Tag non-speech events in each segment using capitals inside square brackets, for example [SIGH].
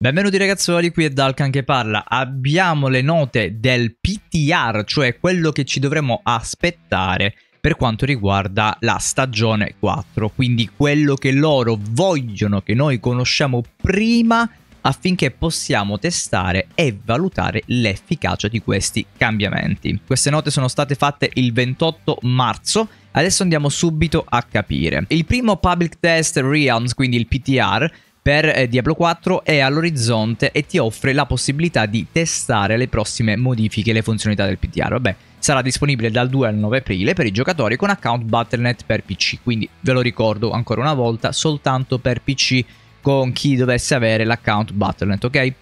Benvenuti ragazzuoli, qui è Dalkan che parla. Abbiamo le note del PTR, cioè quello che ci dovremmo aspettare per quanto riguarda la stagione 4, quindi quello che loro vogliono che noi conosciamo prima affinché possiamo testare e valutare l'efficacia di questi cambiamenti. Queste note sono state fatte il 28 marzo Adesso andiamo subito a capire. Il primo public test Realms, quindi il PTR, per eh, Diablo 4 è all'orizzonte e ti offre la possibilità di testare le prossime modifiche e le funzionalità del PTR. Vabbè, sarà disponibile dal 2 al 9 aprile per i giocatori con account Battle.net per PC, quindi ve lo ricordo ancora una volta, soltanto per PC con chi dovesse avere l'account Battle.net, ok?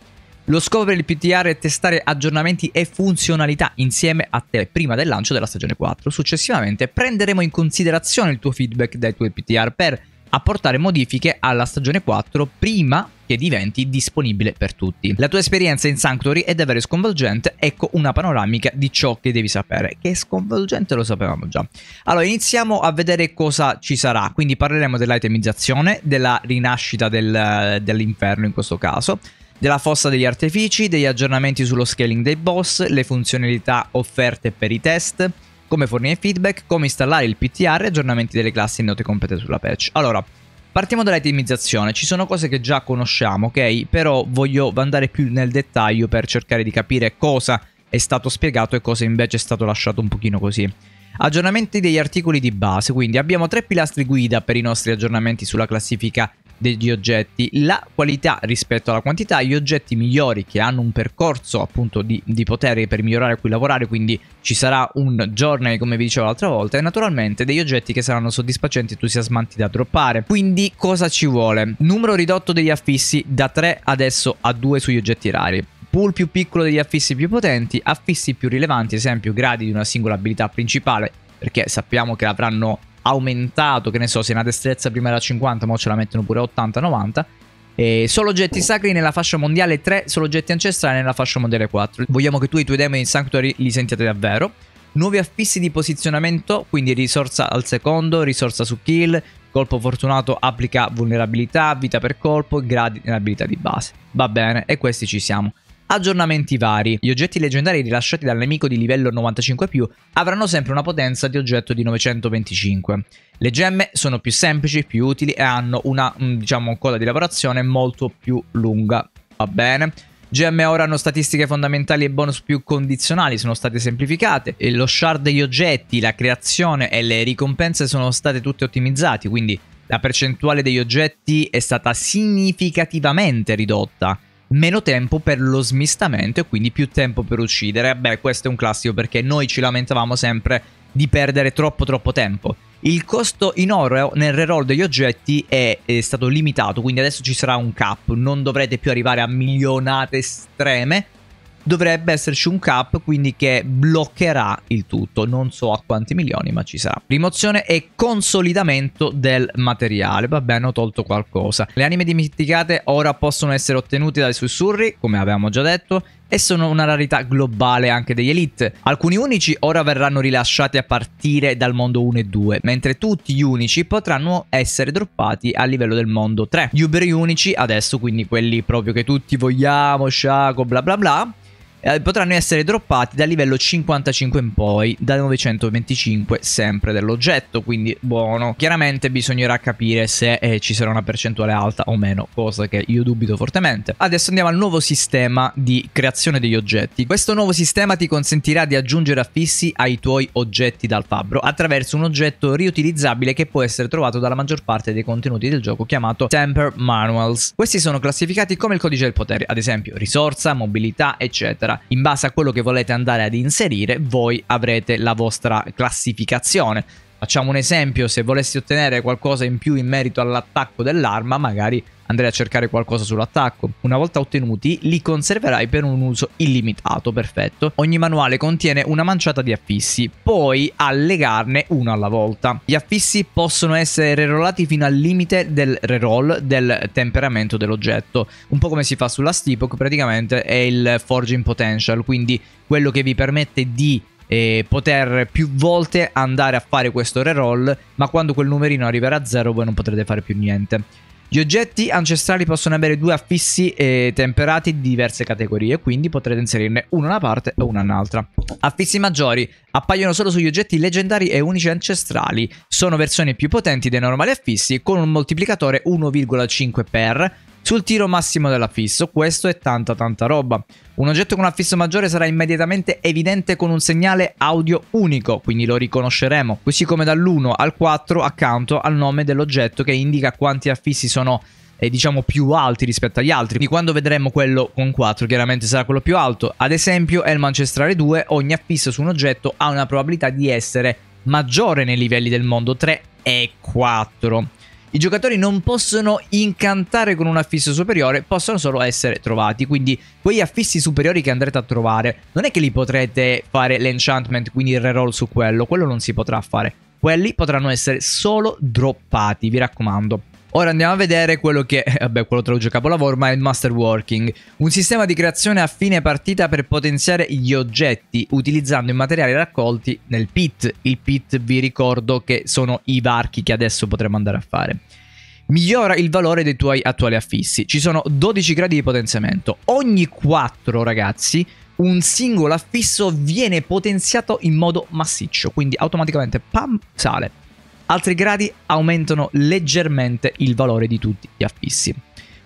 Lo scopo per il PTR è testare aggiornamenti e funzionalità insieme a te prima del lancio della stagione 4. Successivamente prenderemo in considerazione il tuo feedback dai tuoi PTR per apportare modifiche alla stagione 4 prima che diventi disponibile per tutti. La tua esperienza in Sanctuary è davvero sconvolgente, ecco una panoramica di ciò che devi sapere. Che è sconvolgente lo sapevamo già. Allora, iniziamo a vedere cosa ci sarà, quindi parleremo dell'itemizzazione, della rinascita del, dell'inferno in questo caso, della fossa degli artefici, degli aggiornamenti sullo scaling dei boss, le funzionalità offerte per i test, come fornire feedback, come installare il PTR e aggiornamenti delle classi e note complete sulla patch. Allora, partiamo dall'itemizzazione, ci sono cose che già conosciamo, ok? Però voglio andare più nel dettaglio per cercare di capire cosa è stato spiegato e cosa invece è stato lasciato un pochino così. Aggiornamenti degli articoli di base, quindi abbiamo tre pilastri guida per i nostri aggiornamenti sulla classifica degli oggetti, la qualità rispetto alla quantità, gli oggetti migliori che hanno un percorso appunto di, di potere per migliorare a cui lavorare, quindi ci sarà un journey come vi dicevo l'altra volta e naturalmente degli oggetti che saranno soddisfacenti e entusiasmanti da droppare. Quindi cosa ci vuole? Numero ridotto degli affissi da 3 adesso a 2 sugli oggetti rari pool più piccolo degli affissi più potenti, affissi più rilevanti, esempio gradi di una singola abilità principale, perché sappiamo che avranno aumentato, che ne so, se una destrezza prima era 50, ora ce la mettono pure 80-90. E solo oggetti sacri nella fascia mondiale 3, solo oggetti ancestrali nella fascia mondiale 4. Vogliamo che tu e i tuoi demoni in Sanctuary li sentiate davvero. Nuovi affissi di posizionamento, quindi risorsa al secondo, risorsa su kill, colpo fortunato applica vulnerabilità, vita per colpo, gradi nell'abilità di base. Va bene, e questi ci siamo. Aggiornamenti vari. Gli oggetti leggendari rilasciati dal nemico di livello 95 avranno sempre una potenza di oggetto di 925. Le gemme sono più semplici, più utili e hanno una mm, diciamo, coda di lavorazione molto più lunga. Va bene. Gemme ora hanno statistiche fondamentali e bonus più condizionali, sono state semplificate, lo shard degli oggetti, la creazione e le ricompense sono state tutte ottimizzate, quindi la percentuale degli oggetti è stata significativamente ridotta meno tempo per lo smistamento e quindi più tempo per uccidere. Beh, questo è un classico perché noi ci lamentavamo sempre di perdere troppo troppo tempo. Il costo in oro nel reroll degli oggetti è, è, stato limitato, quindi adesso ci sarà un cap, non dovrete più arrivare a milionate estreme, dovrebbe esserci un cap quindi che bloccherà il tutto non so a quanti milioni ma ci sarà rimozione e consolidamento del materiale vabbè bene ho tolto qualcosa le anime dimenticate ora possono essere ottenute dai sussurri come avevamo già detto e sono una rarità globale anche degli Elite. Alcuni unici ora verranno rilasciati a partire dal mondo 1 e 2, mentre tutti gli unici potranno essere droppati a livello del mondo 3. Gli uberi unici adesso, quindi quelli proprio che tutti vogliamo, Shaco, bla bla bla, eh, potranno essere droppati dal livello 55 in poi, da 925 sempre dell'oggetto, quindi buono. Chiaramente bisognerà capire se eh, ci sarà una percentuale alta o meno, cosa che io dubito fortemente. Adesso andiamo al nuovo sistema di creazione degli oggetti. Questo nuovo sistema ti consentirà di aggiungere affissi ai tuoi oggetti dal fabbro attraverso un oggetto riutilizzabile che può essere trovato dalla maggior parte dei contenuti del gioco chiamato Temper Manuals. Questi sono classificati come il codice del potere, ad esempio risorsa, mobilità, eccetera in base a quello che volete andare ad inserire, voi avrete la vostra classificazione. Facciamo un esempio, se volessi ottenere qualcosa in più in merito all'attacco dell'arma, magari andrai a cercare qualcosa sull'attacco. Una volta ottenuti, li conserverai per un uso illimitato, perfetto. Ogni manuale contiene una manciata di affissi, poi allegarne uno alla volta. Gli affissi possono essere rerollati fino al limite del reroll del temperamento dell'oggetto, un po' come si fa sulla Steepok, praticamente è il forging potential, quindi quello che vi permette di eh, poter più volte andare a fare questo reroll, ma quando quel numerino arriverà a zero, voi non potrete fare più niente. Gli oggetti ancestrali possono avere due affissi eh, temperati di diverse categorie, quindi potrete inserirne uno una parte e uno un'altra. Affissi maggiori appaiono solo sugli oggetti leggendari e unici ancestrali, sono versioni più potenti dei normali affissi con un moltiplicatore 1,5 per sul tiro massimo dell'affisso. Questo è tanta tanta roba. Un oggetto con affisso maggiore sarà immediatamente evidente con un segnale audio unico, quindi lo riconosceremo, così come dall'1 al 4 accanto al nome dell'oggetto che indica quanti affissi sono eh, diciamo più alti rispetto agli altri. Quindi quando vedremo quello con 4 chiaramente sarà quello più alto. Ad esempio è il Manchestrare 2, ogni affisso su un oggetto ha una probabilità di essere maggiore nei livelli del mondo 3 e 4. I giocatori non possono incantare con un affisso superiore, possono solo essere trovati. Quindi quegli affissi superiori che andrete a trovare, non è che li potrete fare l'enchantment, quindi il reroll su quello, quello non si potrà fare. Quelli potranno essere solo droppati, vi raccomando. Ora andiamo a vedere quello che, [LAUGHS] vabbè quello tra traduce capolavoro, ma è il masterworking. Un sistema di creazione a fine partita per potenziare gli oggetti utilizzando i materiali raccolti nel pit. Il pit vi ricordo che sono i varchi che adesso potremo andare a fare. Migliora il valore dei tuoi attuali affissi. Ci sono 12 gradi di potenziamento. Ogni 4 ragazzi un singolo affisso viene potenziato in modo massiccio, quindi automaticamente pam sale. Altri gradi aumentano leggermente il valore di tutti gli affissi.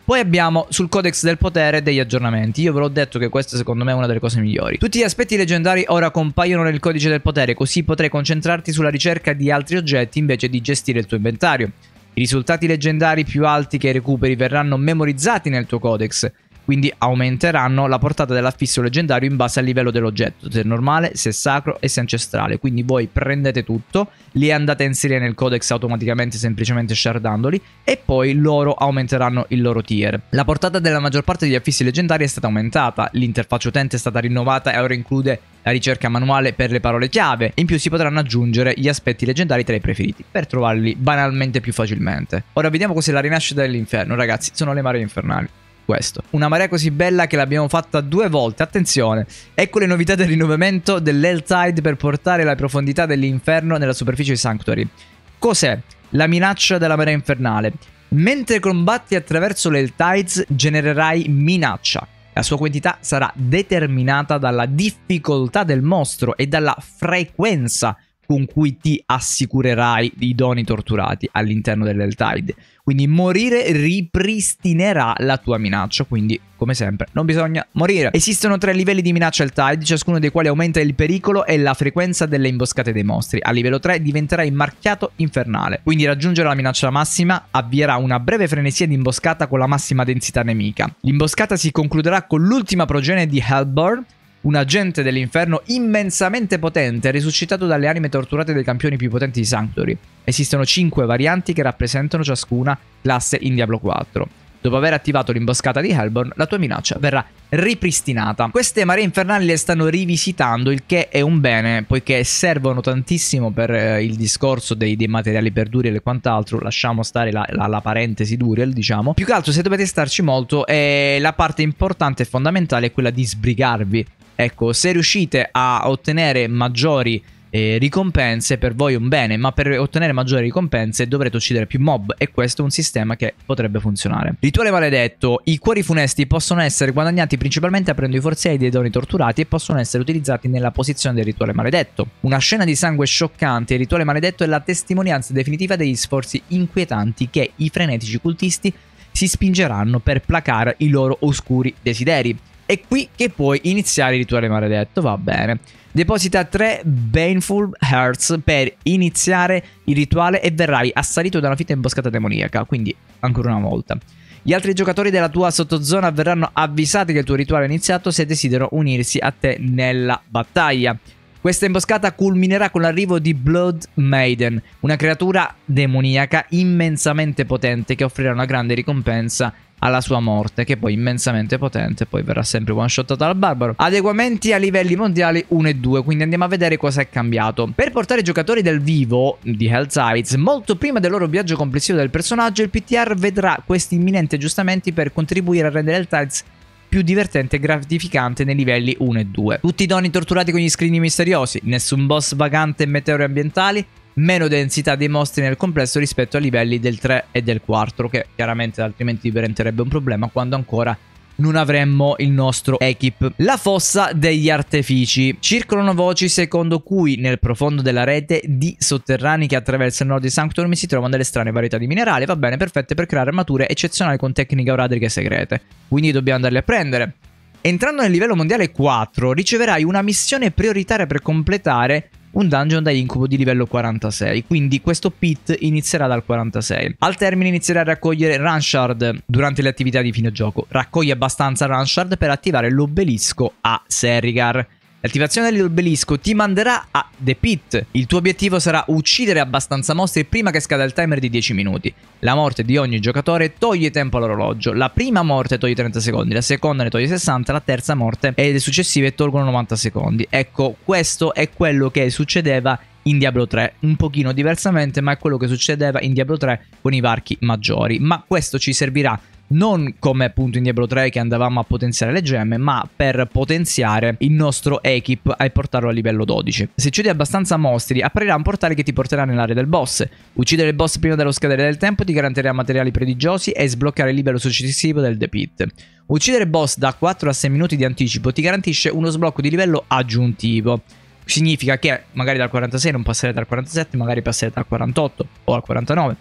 Poi abbiamo sul codex del potere degli aggiornamenti. Io ve l'ho detto che questa secondo me è una delle cose migliori. Tutti gli aspetti leggendari ora compaiono nel codice del potere, così potrai concentrarti sulla ricerca di altri oggetti invece di gestire il tuo inventario. I risultati leggendari più alti che recuperi verranno memorizzati nel tuo codex quindi aumenteranno la portata dell'affisso leggendario in base al livello dell'oggetto, se è normale, se è sacro e se è ancestrale. Quindi voi prendete tutto, li andate a inserire nel codex automaticamente semplicemente shardandoli e poi loro aumenteranno il loro tier. La portata della maggior parte degli affissi leggendari è stata aumentata, l'interfaccia utente è stata rinnovata e ora include la ricerca manuale per le parole chiave. In più si potranno aggiungere gli aspetti leggendari tra i preferiti per trovarli banalmente più facilmente. Ora vediamo cos'è la rinascita dell'inferno, ragazzi, sono le mare infernali questo. Una marea così bella che l'abbiamo fatta due volte, attenzione. Ecco le novità del rinnovamento dell'Eltide per portare la profondità dell'inferno nella superficie di Sanctuary. Cos'è? La minaccia della marea infernale. Mentre combatti attraverso l'Eltides genererai minaccia. La sua quantità sarà determinata dalla difficoltà del mostro e dalla frequenza con cui ti assicurerai i doni torturati all'interno dell'Eltide. Quindi morire ripristinerà la tua minaccia, quindi come sempre non bisogna morire. Esistono tre livelli di minaccia al Tide, ciascuno dei quali aumenta il pericolo e la frequenza delle imboscate dei mostri. A livello 3 diventerai marchiato infernale, quindi raggiungere la minaccia massima avvierà una breve frenesia di imboscata con la massima densità nemica. L'imboscata si concluderà con l'ultima progenie di Hellborn, un agente dell'inferno immensamente potente, risuscitato dalle anime torturate dei campioni più potenti di Sanctuary. Esistono 5 varianti che rappresentano ciascuna classe in Diablo 4. Dopo aver attivato l'imboscata di Hellborn, la tua minaccia verrà ripristinata. Queste maree infernali le stanno rivisitando, il che è un bene, poiché servono tantissimo per eh, il discorso dei, dei, materiali per Duriel e quant'altro. Lasciamo stare la, la, la, parentesi Duriel, diciamo. Più che altro, se dovete starci molto, eh, la parte importante e fondamentale è quella di sbrigarvi Ecco, se riuscite a ottenere maggiori eh, ricompense, per voi è un bene, ma per ottenere maggiori ricompense dovrete uccidere più mob e questo è un sistema che potrebbe funzionare. Rituale maledetto, i cuori funesti possono essere guadagnati principalmente aprendo i forzei dei doni torturati e possono essere utilizzati nella posizione del rituale maledetto. Una scena di sangue scioccante, il rituale maledetto è la testimonianza definitiva degli sforzi inquietanti che i frenetici cultisti si spingeranno per placare i loro oscuri desideri. È qui che puoi iniziare il rituale maledetto, va bene. Deposita 3 Baneful Hearts per iniziare il rituale e verrai assalito da una fitta imboscata demoniaca, quindi ancora una volta. Gli altri giocatori della tua sottozona verranno avvisati che il tuo rituale è iniziato se desiderano unirsi a te nella battaglia. Questa imboscata culminerà con l'arrivo di Blood Maiden, una creatura demoniaca immensamente potente che offrirà una grande ricompensa alla sua morte, che poi immensamente potente, poi verrà sempre one shottata dal barbaro. Adeguamenti a livelli mondiali 1 e 2, quindi andiamo a vedere cosa è cambiato. Per portare i giocatori del vivo di Hell's Eyes, molto prima del loro viaggio complessivo del personaggio, il PTR vedrà questi imminenti aggiustamenti per contribuire a rendere Hell's Hellsides più divertente e gratificante nei livelli 1 e 2. Tutti i doni torturati con gli scrigni misteriosi, nessun boss vagante e meteori ambientali, meno densità dei mostri nel complesso rispetto ai livelli del 3 e del 4, che chiaramente altrimenti diventerebbe un problema quando ancora non avremmo il nostro equip. La fossa degli artefici. Circolano voci secondo cui nel profondo della rete di sotterranei che attraversa il nord di Sanctorum si trovano delle strane varietà di minerali, va bene, perfette per creare armature eccezionali con tecniche auradriche segrete. Quindi dobbiamo andarle a prendere. Entrando nel livello mondiale 4 riceverai una missione prioritaria per completare un dungeon dall'incubo di livello 46, quindi questo pit inizierà dal 46. Al termine inizierà a raccogliere run shard durante le attività di fine gioco. Raccoglie abbastanza run shard per attivare l'obelisco a Serigar L'attivazione dell'obelisco ti manderà a The Pit. Il tuo obiettivo sarà uccidere abbastanza mostri prima che scada il timer di 10 minuti. La morte di ogni giocatore toglie tempo all'orologio. La prima morte toglie 30 secondi, la seconda ne toglie 60, la terza morte e le successive tolgono 90 secondi. Ecco, questo è quello che succedeva in Diablo 3, un pochino diversamente, ma è quello che succedeva in Diablo 3 con i varchi maggiori, ma questo ci servirà non come appunto in Diablo 3 che andavamo a potenziare le gemme, ma per potenziare il nostro equip e portarlo a livello 12. Se uccidi abbastanza mostri, aprirà un portale che ti porterà nell'area del boss. Uccidere il boss prima dello scadere del tempo ti garantirà materiali prodigiosi e sbloccare il livello successivo del The Pit. Uccidere boss da 4 a 6 minuti di anticipo ti garantisce uno sblocco di livello aggiuntivo significa che magari dal 46 non passerete al 47, magari passerete al 48 o al 49.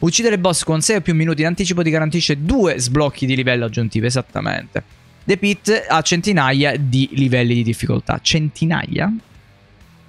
Uccidere il boss con 6 o più minuti in anticipo ti garantisce 2 sblocchi di livello aggiuntivo, esattamente. The Pit ha centinaia di livelli di difficoltà. Centinaia?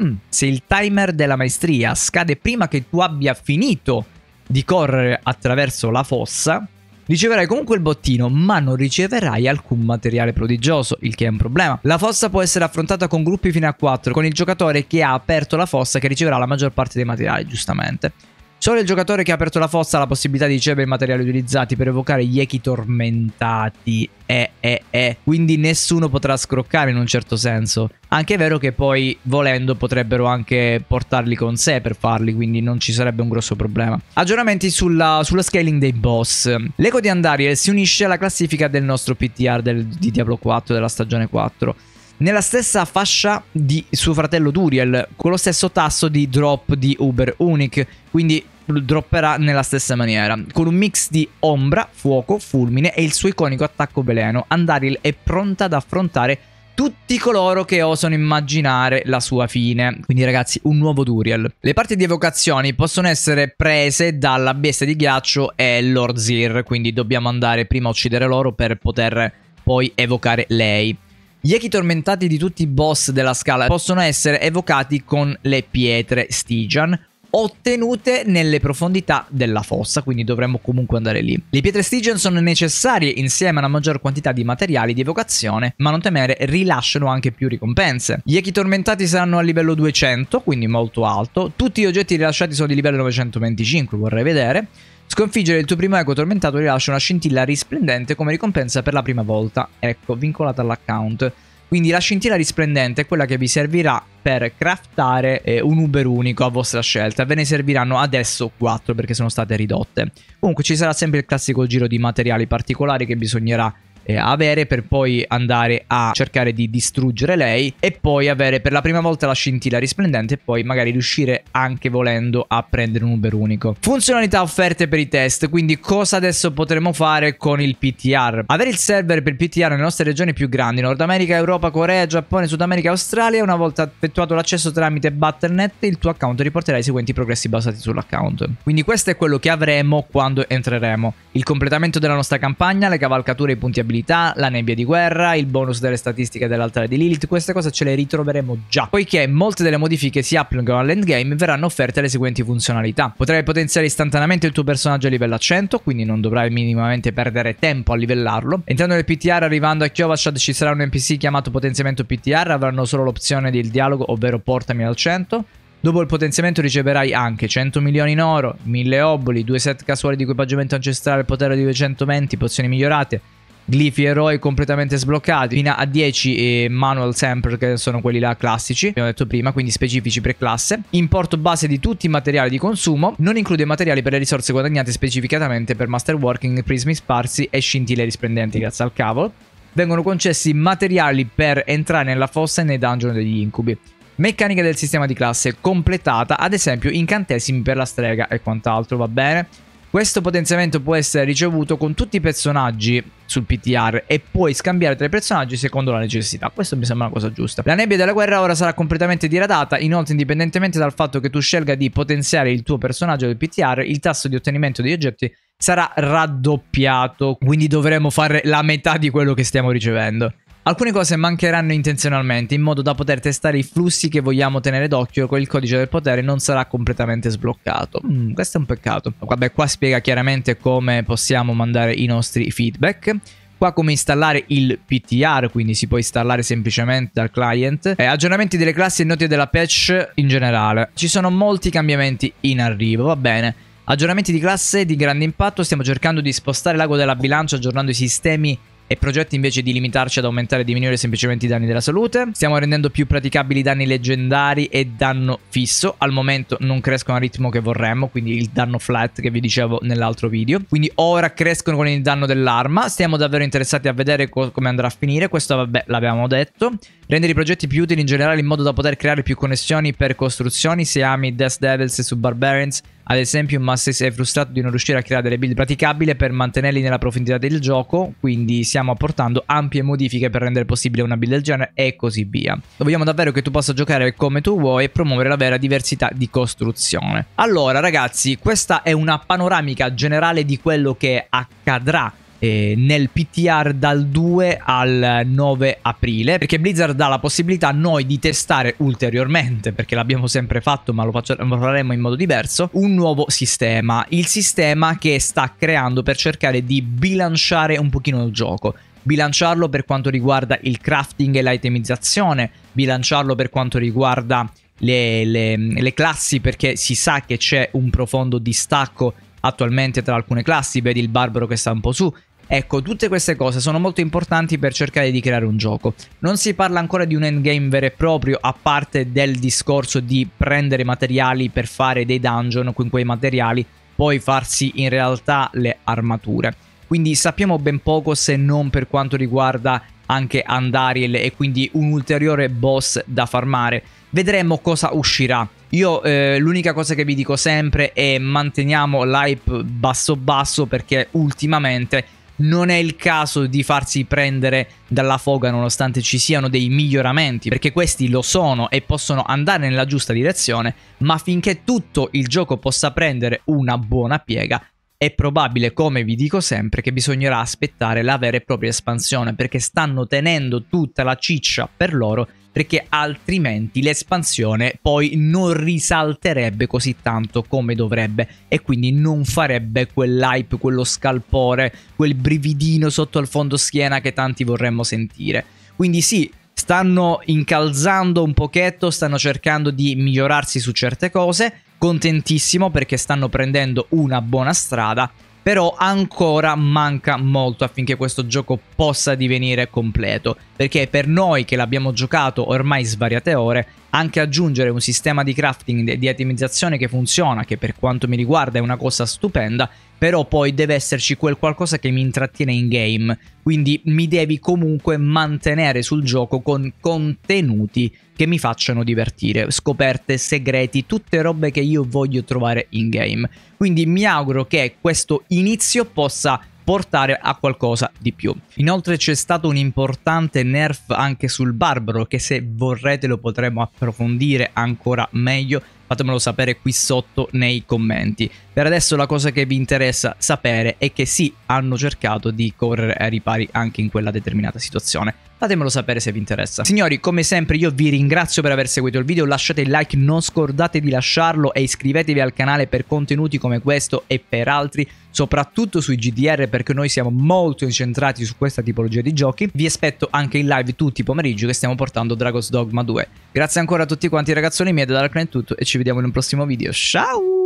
Mm. Se il timer della maestria scade prima che tu abbia finito di correre attraverso la fossa, riceverai comunque il bottino, ma non riceverai alcun materiale prodigioso, il che è un problema. La fossa può essere affrontata con gruppi fino a 4, con il giocatore che ha aperto la fossa che riceverà la maggior parte dei materiali, giustamente. Solo il giocatore che ha aperto la fossa ha la possibilità di ricevere i materiali utilizzati per evocare gli echi tormentati. Eh, eh, eh. Quindi nessuno potrà scroccare in un certo senso. Anche è vero che poi, volendo, potrebbero anche portarli con sé per farli, quindi non ci sarebbe un grosso problema. Aggiornamenti sulla, sulla scaling dei boss. L'eco di Andariel si unisce alla classifica del nostro PTR del, di Diablo 4 della stagione 4 nella stessa fascia di suo fratello Duriel, con lo stesso tasso di drop di Uber Unic, quindi dropperà nella stessa maniera, con un mix di ombra, fuoco, fulmine e il suo iconico attacco veleno. Andaril è pronta ad affrontare tutti coloro che osano immaginare la sua fine. Quindi ragazzi, un nuovo Duriel. Le parti di evocazioni possono essere prese dalla bestia di ghiaccio e Lord Zir, quindi dobbiamo andare prima a uccidere loro per poter poi evocare lei. Gli echi tormentati di tutti i boss della scala possono essere evocati con le pietre Stygian ottenute nelle profondità della fossa, quindi dovremmo comunque andare lì. Le pietre Stygian sono necessarie insieme a una maggior quantità di materiali di evocazione, ma non temere, rilasciano anche più ricompense. Gli echi tormentati saranno a livello 200, quindi molto alto, tutti gli oggetti rilasciati sono di livello 925, vorrei vedere, Sconfiggere il tuo primo primago tormentato rilascia una scintilla risplendente come ricompensa per la prima volta. Ecco, vincolata all'account. Quindi la scintilla risplendente è quella che vi servirà per craftare eh, un Uber unico a vostra scelta. Ve ne serviranno adesso 4 perché sono state ridotte. Comunque ci sarà sempre il classico giro di materiali particolari che bisognerà eh, avere per poi andare a cercare di distruggere lei e poi avere per la prima volta la scintilla risplendente e poi magari riuscire anche volendo a prendere un Uber unico. Funzionalità offerte per i test, quindi cosa adesso potremo fare con il PTR? Avere il server per PTR nelle nostre regioni più grandi, Nord America, Europa, Corea, Giappone, Sud America, Australia, una volta effettuato l'accesso tramite Battle.net il tuo account riporterà i seguenti progressi basati sull'account. Quindi questo è quello che avremo quando entreremo. Il completamento della nostra campagna, le cavalcature e i punti abilitati abilità, la nebbia di guerra, il bonus delle statistiche dell'altare di Lilith, queste cose ce le ritroveremo già, poiché molte delle modifiche si applicano all'endgame verranno offerte le seguenti funzionalità. Potrai potenziare istantaneamente il tuo personaggio a livello 100, quindi non dovrai minimamente perdere tempo a livellarlo. Entrando nel PTR arrivando a Kyovashad ci sarà un NPC chiamato potenziamento PTR, avranno solo l'opzione del dialogo, ovvero portami al 100. Dopo il potenziamento riceverai anche 100 milioni in oro, 1000 oboli, 2 set casuali di equipaggiamento ancestrale, potere di 220, pozioni migliorate, glifi eroi completamente sbloccati fino a 10 e eh, manual sempre che sono quelli là classici abbiamo detto prima quindi specifici per classe importo base di tutti i materiali di consumo non include materiali per le risorse guadagnate specificatamente per masterworking prismi sparsi e scintille risplendenti grazie al cavolo vengono concessi materiali per entrare nella fossa e nei dungeon degli incubi meccanica del sistema di classe completata ad esempio incantesimi per la strega e quant'altro va bene questo potenziamento può essere ricevuto con tutti i personaggi sul PTR e puoi scambiare tra i personaggi secondo la necessità. Questo mi sembra una cosa giusta. La nebbia della guerra ora sarà completamente diradata, inoltre indipendentemente dal fatto che tu scelga di potenziare il tuo personaggio del PTR, il tasso di ottenimento degli oggetti sarà raddoppiato, quindi dovremo fare la metà di quello che stiamo ricevendo. Alcune cose mancheranno intenzionalmente in modo da poter testare i flussi che vogliamo tenere d'occhio e il codice del potere non sarà completamente sbloccato. Mm, questo è un peccato. Vabbè, qua spiega chiaramente come possiamo mandare i nostri feedback qua come installare il PTR, quindi si può installare semplicemente dal client, eh, aggiornamenti delle classi e note della patch in generale. Ci sono molti cambiamenti in arrivo, va bene. Aggiornamenti di classe di grande impatto, stiamo cercando di spostare l'ago della bilancia aggiornando i sistemi e progetti invece di limitarci ad aumentare e diminuire semplicemente i danni della salute. Stiamo rendendo più praticabili i danni leggendari e danno fisso. Al momento non crescono a ritmo che vorremmo, quindi il danno flat che vi dicevo nell'altro video. Quindi ora crescono con il danno dell'arma. Stiamo davvero interessati a vedere co- come andrà a finire. Questo vabbè l'abbiamo detto. Rendere i progetti più utili in generale in modo da poter creare più connessioni per costruzioni, Se ami Death Devils e Barbarians, ad esempio Masses è frustrato di non riuscire a creare delle build praticabili per mantenerli nella profondità del gioco, quindi stiamo apportando ampie modifiche per rendere possibile una build del genere e così via. Vogliamo davvero che tu possa giocare come tu vuoi e promuovere la vera diversità di costruzione. Allora ragazzi, questa è una panoramica generale di quello che accadrà eh, nel PTR dal 2 al 9 aprile perché Blizzard dà la possibilità a noi di testare ulteriormente perché l'abbiamo sempre fatto ma lo, faccio, lo faremo in modo diverso un nuovo sistema il sistema che sta creando per cercare di bilanciare un pochino il gioco bilanciarlo per quanto riguarda il crafting e l'itemizzazione bilanciarlo per quanto riguarda le, le, le classi perché si sa che c'è un profondo distacco attualmente tra alcune classi, vedi il barbaro che sta un po' su, Ecco, tutte queste cose sono molto importanti per cercare di creare un gioco. Non si parla ancora di un endgame vero e proprio, a parte del discorso di prendere materiali per fare dei dungeon con quei materiali, poi farsi in realtà le armature. Quindi sappiamo ben poco se non per quanto riguarda anche Andariel e quindi un ulteriore boss da farmare. Vedremo cosa uscirà. Io eh, l'unica cosa che vi dico sempre è manteniamo l'hype basso basso perché ultimamente non è il caso di farsi prendere dalla foga nonostante ci siano dei miglioramenti, perché questi lo sono e possono andare nella giusta direzione, ma finché tutto il gioco possa prendere una buona piega, è probabile, come vi dico sempre, che bisognerà aspettare la vera e propria espansione, perché stanno tenendo tutta la ciccia per loro perché altrimenti l'espansione poi non risalterebbe così tanto come dovrebbe e quindi non farebbe quell'hype, quello scalpore, quel brividino sotto al fondo schiena che tanti vorremmo sentire. Quindi sì, stanno incalzando un pochetto, stanno cercando di migliorarsi su certe cose, contentissimo perché stanno prendendo una buona strada però ancora manca molto affinché questo gioco possa divenire completo, perché per noi che l'abbiamo giocato ormai svariate ore, anche aggiungere un sistema di crafting e di itemizzazione che funziona, che per quanto mi riguarda è una cosa stupenda, però poi deve esserci quel qualcosa che mi intrattiene in game, quindi mi devi comunque mantenere sul gioco con contenuti che mi facciano divertire, scoperte, segreti, tutte robe che io voglio trovare in game. Quindi mi auguro che questo inizio possa portare a qualcosa di più. Inoltre c'è stato un importante nerf anche sul barbaro che se vorrete lo potremo approfondire ancora meglio fatemelo sapere qui sotto nei commenti. Per adesso la cosa che vi interessa sapere è che sì, hanno cercato di correre ai ripari anche in quella determinata situazione fatemelo sapere se vi interessa. Signori, come sempre io vi ringrazio per aver seguito il video, lasciate il like, non scordate di lasciarlo e iscrivetevi al canale per contenuti come questo e per altri, soprattutto sui GDR perché noi siamo molto incentrati su questa tipologia di giochi. Vi aspetto anche in live tutti i pomeriggi che stiamo portando Dragon's Dogma 2. Grazie ancora a tutti quanti ragazzoni mi è da Darkman tutto e ci vediamo in un prossimo video. Ciao!